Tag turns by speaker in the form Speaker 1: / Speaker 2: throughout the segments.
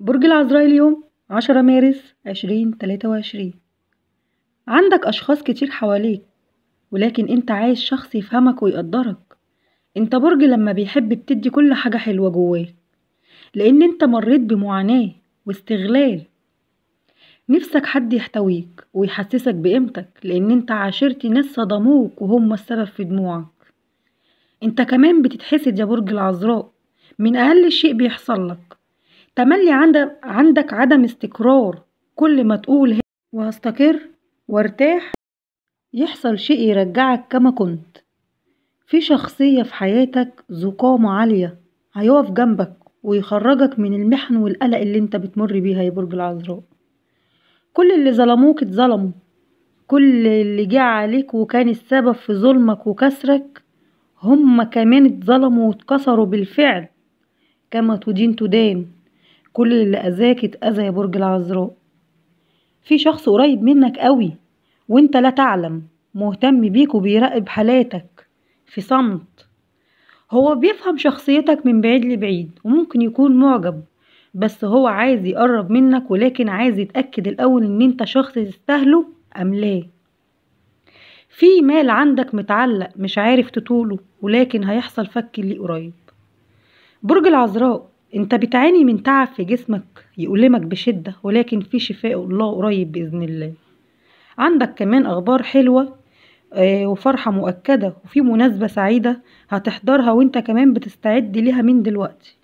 Speaker 1: برج العذراء اليوم عشرة مارس عشرين تلاتة وعشرين عندك أشخاص كتير حواليك ولكن أنت عايز شخص يفهمك ويقدرك أنت برج لما بيحب بتدي كل حاجة حلوة جواه لأن أنت مريت بمعاناة واستغلال نفسك حد يحتويك ويحسسك بقيمتك لأن أنت عاشرت ناس صدموك وهم السبب في دموعك أنت كمان بتتحسد يا برج العذراء من أقل شيء بيحصل لك تملي عند عندك عدم استقرار كل ما تقول وهستقر وارتاح يحصل شيء يرجعك كما كنت في شخصية في حياتك ذو قامة عالية هيقف جنبك ويخرجك من المحن والقلق اللي انت بتمر بيها يا برج العذراء كل اللي ظلموك اتظلموا كل اللي جه عليك وكان السبب في ظلمك وكسرك هما كمان اتظلموا واتكسروا بالفعل كما تدين تدان كل اللي أذاك اتأذى يا برج العذراء في شخص قريب منك قوي وانت لا تعلم مهتم بيك وبيراقب حالاتك في صمت هو بيفهم شخصيتك من بعيد لبعيد وممكن يكون معجب بس هو عايز يقرب منك ولكن عايز يتأكد الأول إن أنت شخص تستاهله أم لا في مال عندك متعلق مش عارف تطوله ولكن هيحصل فك ليه قريب برج العذراء انت بتعاني من تعب في جسمك يؤلمك بشدة ولكن في شفاء الله قريب بإذن الله عندك كمان أخبار حلوة آه، وفرحة مؤكدة وفي مناسبة سعيدة هتحضرها وانت كمان بتستعد ليها من دلوقتي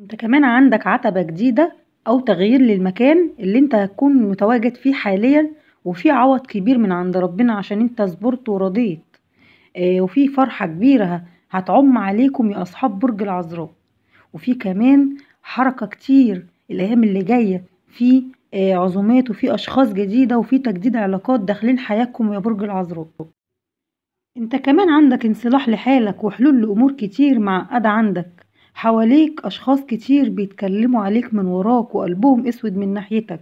Speaker 1: انت كمان عندك عتبة جديدة أو تغيير للمكان اللي انت هتكون متواجد فيه حاليا وفي عوض كبير من عند ربنا عشان انت صبرت ورضيت آه، وفي فرحة كبيرة هتعم عليكم يا أصحاب برج العذراء وفي كمان حركة كتير الأيام اللي جاية في آه، عزومات وفي أشخاص جديدة وفي تجديد علاقات داخلين حياتكم يا برج العذراء انت كمان عندك انصلاح لحالك وحلول لأمور كتير معقدة عندك حواليك أشخاص كتير بيتكلموا عليك من وراك وقلبهم أسود من ناحيتك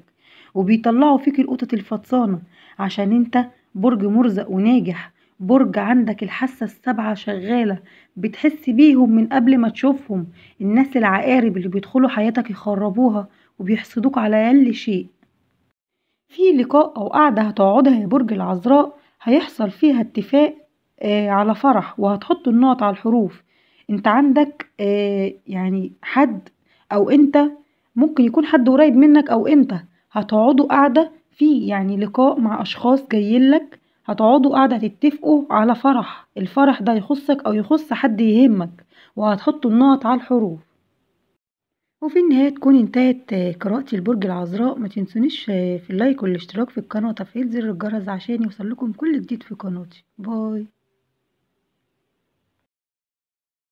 Speaker 1: وبيطلعوا فيك القطط الفطسانة عشان انت برج مرزق وناجح برج عندك الحاسة السبعة شغالة بتحس بيهم من قبل ما تشوفهم الناس العقارب اللي بيدخلوا حياتك يخربوها وبيحسدوك على أقل شيء في لقاء أو قعدة هتقعدها يا برج العذراء هيحصل فيها اتفاق آه، على فرح وهتحط النقط على الحروف انت عندك آه، يعني حد أو انت ممكن يكون حد قريب منك أو انت هتقعدوا قعدة في يعني لقاء مع أشخاص جايين لك هتقعدوا قاعدة تتفقوا على فرح الفرح ده يخصك أو يخص حد يهمك وهتحطوا النقط على الحروف وفي النهاية تكون انتهت قراءة البرج العذراء ما تنسونيش في اللايك والاشتراك في القناة وتفعيل زر الجرس عشان يوصل لكم كل جديد في قناتي باي